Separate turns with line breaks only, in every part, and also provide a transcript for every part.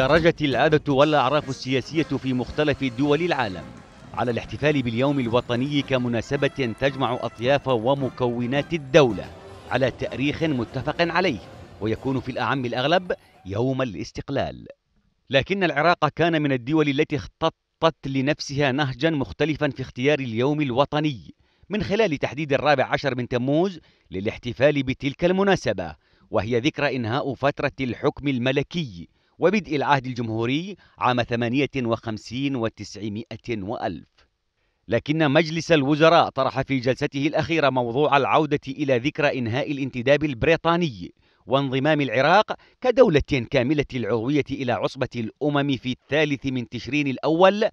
درجت العادة والأعراف السياسية في مختلف دول العالم على الاحتفال باليوم الوطني كمناسبة تجمع أطياف ومكونات الدولة على تأريخ متفق عليه ويكون في الأعم الأغلب يوم الاستقلال لكن العراق كان من الدول التي اختطت لنفسها نهجا مختلفا في اختيار اليوم الوطني من خلال تحديد الرابع عشر من تموز للاحتفال بتلك المناسبة وهي ذكرى إنهاء فترة الحكم الملكي وبدء العهد الجمهوري عام 58 وتسعمائة وألف لكن مجلس الوزراء طرح في جلسته الأخيرة موضوع العودة إلى ذكرى إنهاء الانتداب البريطاني وانضمام العراق كدولة كاملة العضوية إلى عصبة الأمم في الثالث من تشرين الأول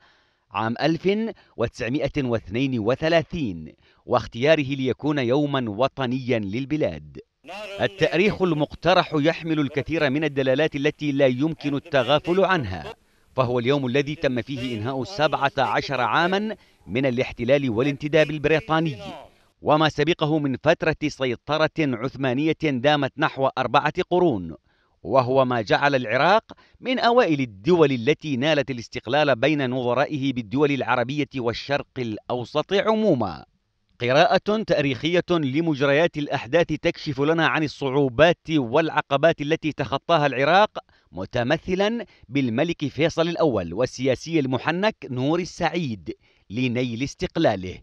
عام 1932 واختياره ليكون يوما وطنيا للبلاد التأريخ المقترح يحمل الكثير من الدلالات التي لا يمكن التغافل عنها فهو اليوم الذي تم فيه إنهاء سبعة عشر عاما من الاحتلال والانتداب البريطاني وما سبقه من فترة سيطرة عثمانية دامت نحو أربعة قرون وهو ما جعل العراق من أوائل الدول التي نالت الاستقلال بين نظرائه بالدول العربية والشرق الأوسط عموماً قراءة تاريخية لمجريات الأحداث تكشف لنا عن الصعوبات والعقبات التي تخطاها العراق متمثلا بالملك فيصل الأول والسياسي المحنك نور السعيد لنيل استقلاله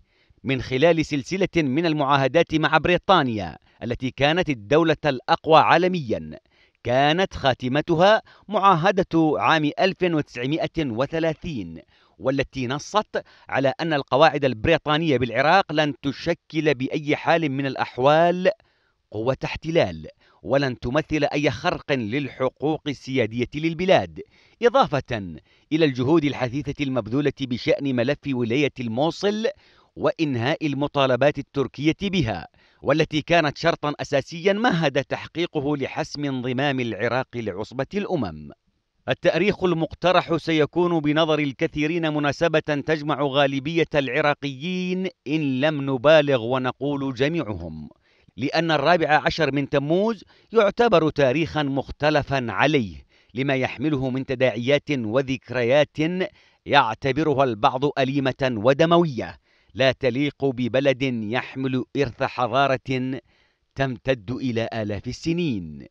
من خلال سلسلة من المعاهدات مع بريطانيا التي كانت الدولة الأقوى عالمياً كانت خاتمتها معاهدة عام 1930 والتي نصت على أن القواعد البريطانية بالعراق لن تشكل بأي حال من الأحوال قوة احتلال ولن تمثل أي خرق للحقوق السيادية للبلاد إضافة إلى الجهود الحثيثة المبذولة بشأن ملف ولاية الموصل وإنهاء المطالبات التركية بها والتي كانت شرطا أساسيا مهد تحقيقه لحسم انضمام العراق لعصبة الأمم التأريخ المقترح سيكون بنظر الكثيرين مناسبة تجمع غالبية العراقيين إن لم نبالغ ونقول جميعهم لأن الرابع عشر من تموز يعتبر تاريخا مختلفا عليه لما يحمله من تداعيات وذكريات يعتبرها البعض أليمة ودموية لا تليق ببلد يحمل إرث حرارة تمتد إلى آلاف السنين